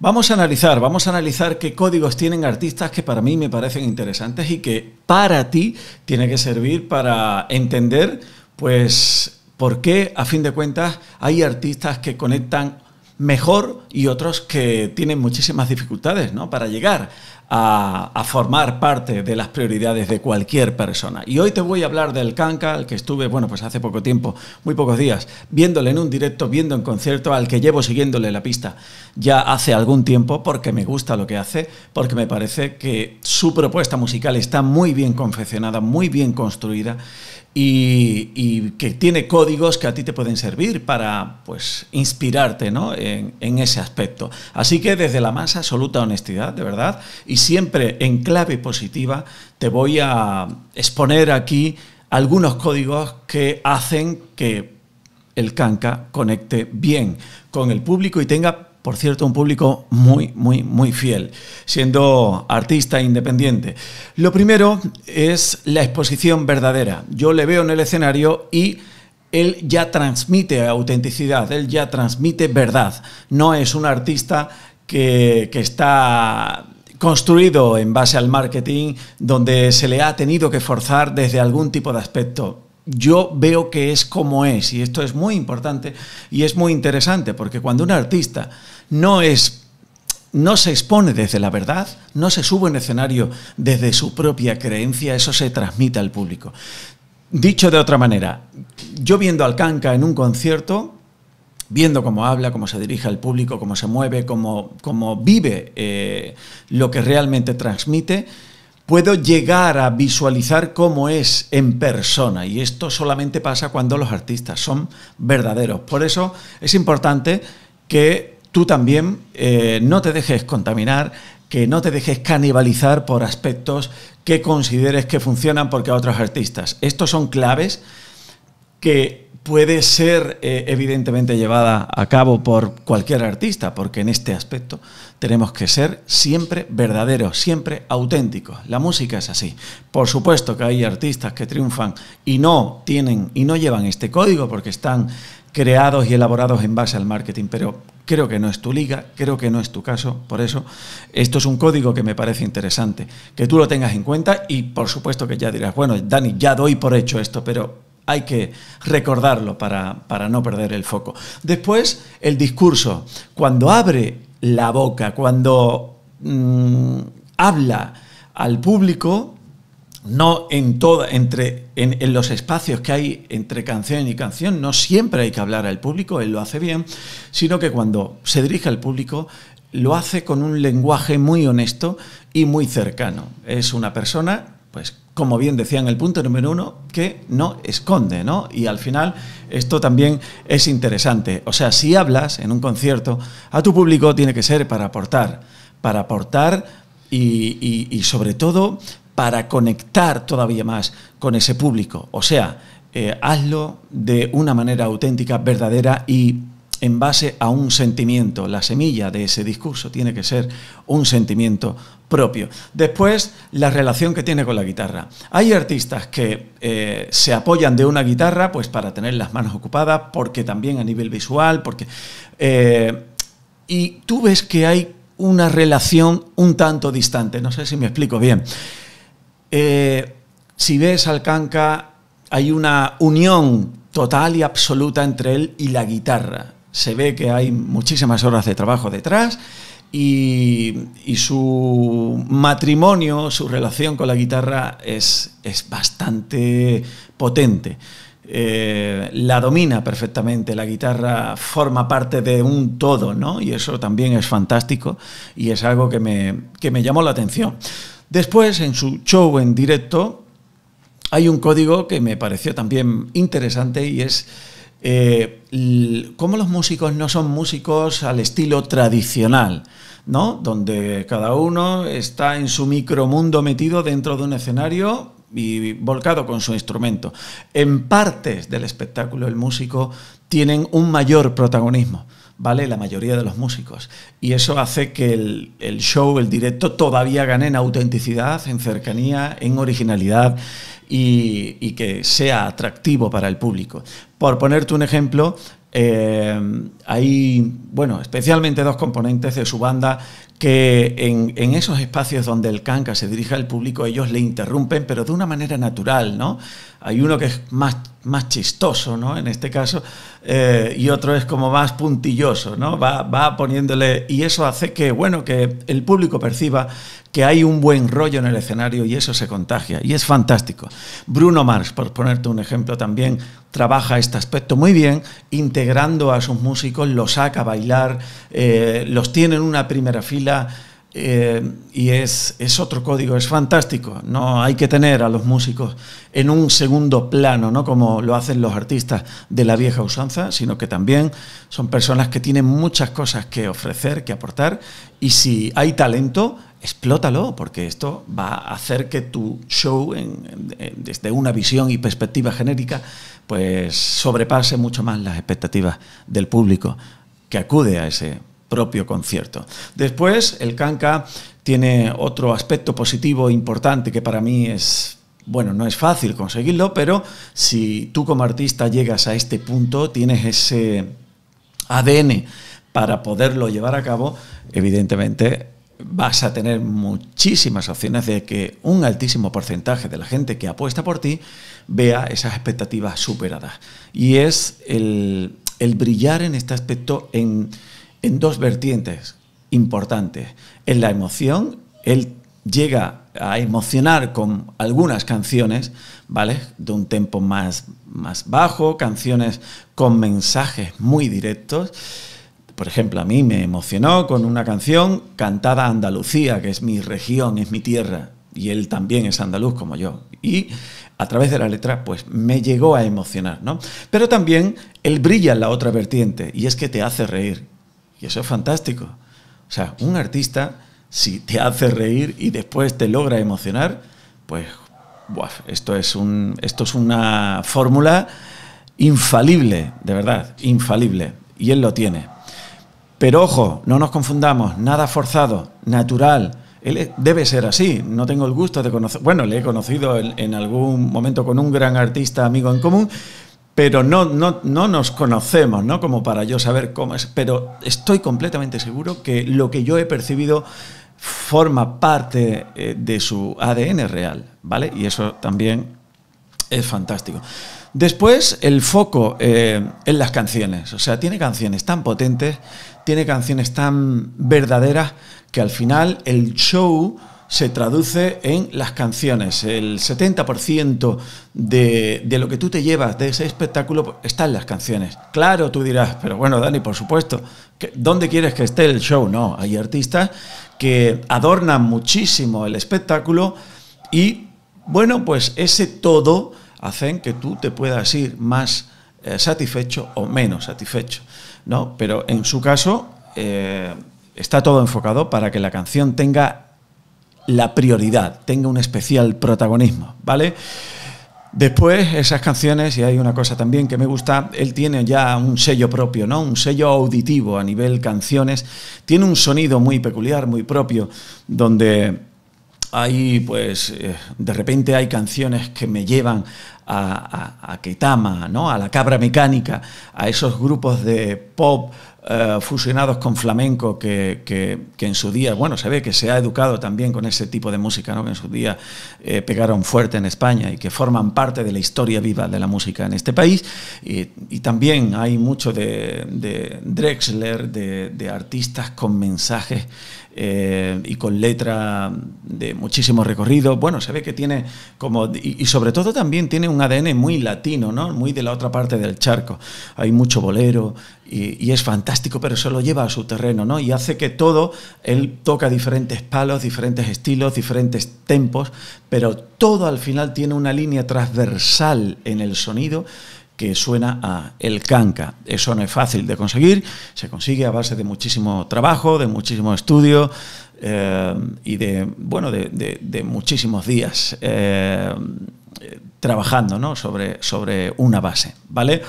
Vamos a analizar, vamos a analizar qué códigos tienen artistas que para mí me parecen interesantes y que para ti tiene que servir para entender, pues, por qué, a fin de cuentas, hay artistas que conectan mejor y otros que tienen muchísimas dificultades ¿no? para llegar a, formar parte de las prioridades de cualquier persona. Y hoy te voy a hablar del Kanka, al que estuve, bueno, pues hace poco tiempo, muy pocos días, viéndole en un directo, viendo en concierto, al que llevo siguiéndole la pista ya hace algún tiempo, porque me gusta lo que hace, porque me parece que su propuesta musical está muy bien confeccionada, muy bien construida. Y, que tiene códigos que a ti te pueden servir para pues, inspirarte en, ese aspecto. Así que desde la más absoluta honestidad, de verdad, siempre en clave positiva te voy a exponer aquí algunos códigos que hacen que el canca conecte bien con el público y tenga, por cierto, un público muy, muy, muy fiel, siendo artista independiente. Lo primero es la exposición verdadera. Yo le veo en el escenario y él ya transmite autenticidad, él ya transmite verdad. No es un artista que, que está construido en base al marketing, donde se le ha tenido que forzar desde algún tipo de aspecto. Yo veo que es como es, y esto es muy importante y es muy interesante, porque cuando un artista no es no se expone desde la verdad, no se sube en escenario desde su propia creencia, eso se transmite al público. Dicho de otra manera, yo viendo a Alcanca en un concierto, viendo cómo habla, cómo se dirige al público, cómo se mueve, cómo, vive eh, lo que realmente transmite, puedo llegar a visualizar cómo es en persona. Y esto solamente pasa cuando los artistas son verdaderos. Por eso es importante que tú también eh, no te dejes contaminar, que no te dejes canibalizar por aspectos que consideres que funcionan porque a otros artistas. Estos son claves que puede ser eh, evidentemente llevada a cabo por cualquier artista, porque en este aspecto tenemos que ser siempre verdaderos, siempre auténticos. La música es así. Por supuesto que hay artistas que triunfan y no tienen y no llevan este código porque están creados y elaborados en base al marketing, pero creo que no es tu liga, creo que no es tu caso, por eso esto es un código que me parece interesante, que tú lo tengas en cuenta y por supuesto que ya dirás, bueno, Dani, ya doy por hecho esto, pero hay que recordarlo para, no perder el foco. Después, el discurso. Cuando abre la boca, cuando mm, habla al público, no en toda, entre, en, los espacios que hay entre canción y canción, no siempre hay que hablar al público, él lo hace bien, sino que cuando se dirige al público lo hace con un lenguaje muy honesto y muy cercano. Es una persona pues como bien decía en el punto número uno, que no esconde, ¿no? Y al final esto también es interesante. O sea, si hablas en un concierto, a tu público tiene que ser para aportar, para aportar y, sobre todo para conectar todavía más con ese público. O sea, eh, hazlo de una manera auténtica, verdadera y en base a un sentimiento. La semilla de ese discurso tiene que ser un sentimiento propio. Después, la relación que tiene con la guitarra. Hay artistas que eh, se apoyan de una guitarra pues, para tener las manos ocupadas, porque también a nivel visual, porque... Eh, y tú ves que hay una relación un tanto distante. No sé si me explico bien. Eh, si ves al hay una unión total y absoluta entre él y la guitarra se ve que hay muchísimas horas de trabajo detrás y, su matrimonio, su relación con la guitarra es, es bastante potente. Eh, la domina perfectamente, la guitarra forma parte de un todo, ¿no? Y eso también es fantástico y es algo que me, que me llamó la atención. Después, en su show en directo, hay un código que me pareció también interesante y es eh, cómo los músicos no son músicos al estilo tradicional, ¿no? Donde cada uno está en su micromundo metido dentro de un escenario y volcado con su instrumento. En partes del espectáculo el músico tienen un mayor protagonismo. ¿vale? La mayoría de los músicos. Y eso hace que el, show, el directo, todavía gane en autenticidad, en cercanía, en originalidad y, que sea atractivo para el público. Por ponerte un ejemplo, eh, hay, bueno, especialmente dos componentes de su banda que en, en esos espacios donde el canca se dirige al público, ellos le interrumpen, pero de una manera natural, ¿no? Hay uno que es más más chistoso, ¿no? En este caso, eh, y otro es como más puntilloso, ¿no? Va, va, poniéndole, y eso hace que, bueno, que el público perciba que hay un buen rollo en el escenario y eso se contagia, y es fantástico. Bruno Mars, por ponerte un ejemplo también, trabaja este aspecto muy bien, integrando a sus músicos, los saca a bailar, eh, los tiene en una primera fila, eh, y es, otro código, es fantástico. No hay que tener a los músicos en un segundo plano, ¿no? Como lo hacen los artistas de la vieja usanza, sino que también son personas que tienen muchas cosas que ofrecer, que aportar. Y si hay talento, explótalo, porque esto va a hacer que tu show, desde una visión y perspectiva genérica, pues sobrepase mucho más las expectativas del público que acude a ese propio concierto. Después, el canca tiene otro aspecto positivo importante que para mí es bueno, no es fácil conseguirlo, pero si tú como artista llegas a este punto, tienes ese ADN para poderlo llevar a cabo, evidentemente vas a tener muchísimas opciones de que un altísimo porcentaje de la gente que apuesta por ti vea esas expectativas superadas. Y es el, el brillar en este aspecto en en dos vertientes importantes. En la emoción, él llega a emocionar con algunas canciones, ¿vale? De un tempo más, más bajo, canciones con mensajes muy directos. Por ejemplo, a mí me emocionó con una canción cantada Andalucía, que es mi región, es mi tierra, y él también es andaluz como yo. Y a través de la letra, pues me llegó a emocionar, ¿no? Pero también él brilla en la otra vertiente, y es que te hace reír y eso es fantástico. O sea, un artista, si te hace reír y después te logra emocionar, pues esto, es un, esto es una fórmula infalible, de verdad, infalible. Y él lo tiene. Pero ojo, no nos confundamos, nada forzado, natural. Él debe ser así, no tengo el gusto de conocer, bueno, le he conocido en algún momento con un gran artista amigo en común, pero no, no, no nos conocemos, ¿no? Como para yo saber cómo es, pero estoy completamente seguro que lo que yo he percibido forma parte eh, de su ADN real, ¿vale? Y eso también es fantástico. Después, el foco eh, en las canciones. O sea, tiene canciones tan potentes, tiene canciones tan verdaderas que al final el show se traduce en las canciones. El 70% de, lo que tú te llevas de ese espectáculo está en las canciones. Claro, tú dirás, pero bueno, Dani, por supuesto, ¿dónde quieres que esté el show? No, hay artistas que adornan muchísimo el espectáculo y, bueno, pues ese todo hacen que tú te puedas ir más eh, satisfecho o menos satisfecho, ¿no? Pero en su caso... Eh, está todo enfocado para que la canción tenga la prioridad, tenga un especial protagonismo, ¿vale? Después, esas canciones, y hay una cosa también que me gusta, él tiene ya un sello propio, ¿no? Un sello auditivo a nivel canciones. Tiene un sonido muy peculiar, muy propio, donde hay, pues, eh, de repente hay canciones que me llevan a, a, a Ketama, ¿no? A la cabra mecánica, a esos grupos de pop eh, fusionados con flamenco que, en su día, bueno, se ve que se ha educado también con ese tipo de música, ¿no? que en su día eh, pegaron fuerte en España y que forman parte de la historia viva de la música en este país. Y, también hay mucho de, Drexler, de artistas con mensajes eh, y con letra de muchísimo recorrido. Bueno, se ve que tiene como. Y, sobre todo también tiene un ADN muy latino, ¿no? Muy de la otra parte del charco. Hay mucho bolero y, es fantástico, pero eso lo lleva a su terreno, ¿no? Y hace que todo. Él toca diferentes palos, diferentes estilos, diferentes tempos, pero todo al final tiene una línea transversal en el sonido que suena a El Canca. Eso no es fácil de conseguir, se consigue a base de muchísimo trabajo, de muchísimo estudio eh, y de, bueno, de, muchísimos días eh, trabajando sobre, sobre una base, ¿vale?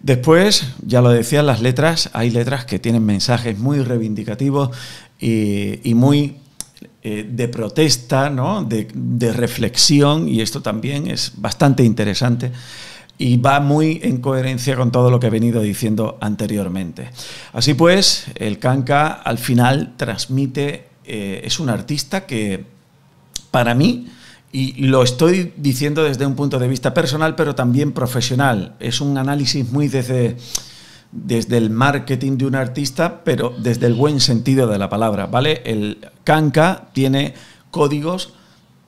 Después, ya lo decía, las letras, hay letras que tienen mensajes muy reivindicativos y, muy eh, de protesta, de, de, reflexión, y esto también es bastante interesante y va muy en coherencia con todo lo que he venido diciendo anteriormente. Así pues, el Kanka al final transmite, eh, es un artista que para mí, y lo estoy diciendo desde un punto de vista personal, pero también profesional, es un análisis muy desde, desde el marketing de un artista, pero desde el buen sentido de la palabra, ¿vale? El Kanka tiene códigos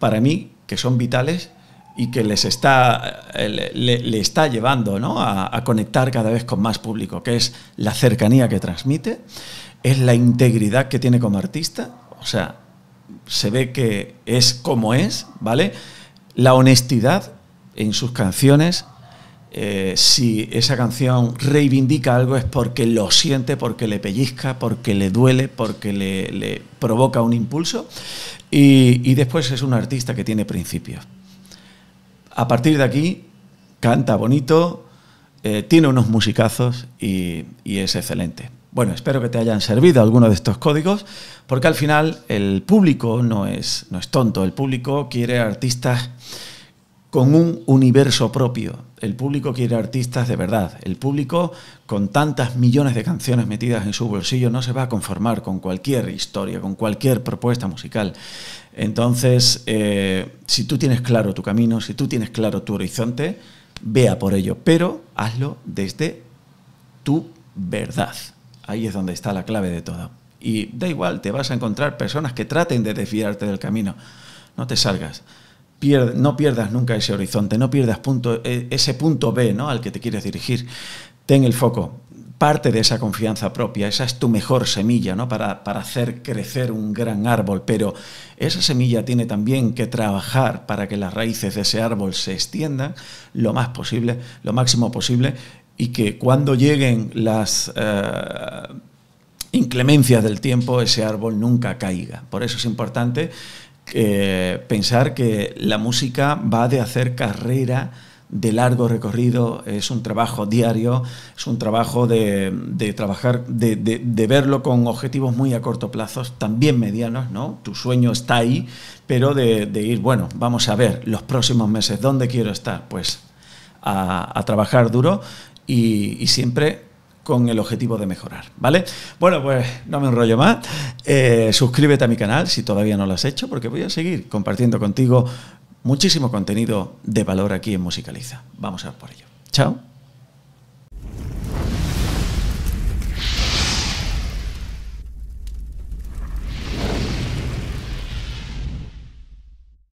para mí que son vitales y que les está, eh, le, está llevando ¿no? a, conectar cada vez con más público, que es la cercanía que transmite, es la integridad que tiene como artista, o sea, se ve que es como es, ¿vale? La honestidad en sus canciones, eh, si esa canción reivindica algo es porque lo siente, porque le pellizca, porque le duele, porque le, provoca un impulso, y después es un artista que tiene principios a partir de aquí canta bonito, eh, tiene unos musicazos y, es excelente. Bueno, espero que te hayan servido algunos de estos códigos, porque al final el público no es, no es tonto, el público quiere artistas con un universo propio. El público quiere artistas de verdad. El público, con tantas millones de canciones metidas en su bolsillo, no se va a conformar con cualquier historia, con cualquier propuesta musical. Entonces, eh, si tú tienes claro tu camino, si tú tienes claro tu horizonte, vea por ello, pero hazlo desde tu verdad. Ahí es donde está la clave de todo. Y da igual, te vas a encontrar personas que traten de desviarte del camino. No te salgas no pierdas nunca ese horizonte, no pierdas punto, e, ese punto B ¿no? al que te quieres dirigir. Ten el foco, parte de esa confianza propia, esa es tu mejor semilla ¿no? para, hacer crecer un gran árbol, pero esa semilla tiene también que trabajar para que las raíces de ese árbol se extiendan lo más posible, lo máximo posible, y que cuando lleguen las eh, inclemencias del tiempo, ese árbol nunca caiga. Por eso es importante eh, pensar que la música va de hacer carrera de largo recorrido, es un trabajo diario, es un trabajo de, trabajar, de, verlo con objetivos muy a corto plazo, también medianos, ¿no? Tu sueño está ahí, pero de, ir, bueno, vamos a ver los próximos meses, ¿dónde quiero estar? Pues a, trabajar duro y siempre con el objetivo de mejorar, ¿vale? Bueno, pues no me enrollo más. Eh, suscríbete a mi canal si todavía no lo has hecho, porque voy a seguir compartiendo contigo muchísimo contenido de valor aquí en Musicaliza. Vamos a por ello. Chao.